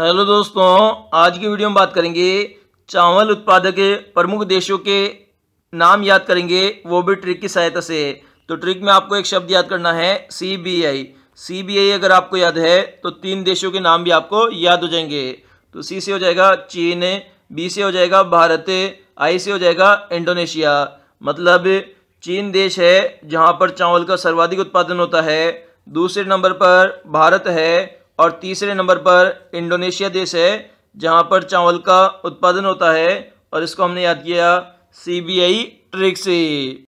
hello दोस्तों आज की वीडियो में बात करेंगे चावल उत्पादक प्रमुख देशों के नाम याद करेंगे वो भी ट्रिक की सहायता से तो ट्रिक में आपको एक शब्द याद करना है C B I C B I अगर आपको याद है तो तीन देशों के नाम भी आपको याद हो जाएंगे तो सी से हो जाएगा चीन बी से हो जाएगा भारत आई से हो जाएगा इंडोनेशिया मतलब चीन देश है जहाँ पर चावल का सर्वाधिक उत्पादन होता है दूसरे नंबर पर भारत है और तीसरे नंबर पर इंडोनेशिया देश है जहां पर चावल का उत्पादन होता है और इसको हमने याद किया सी बी आई ट्रिक से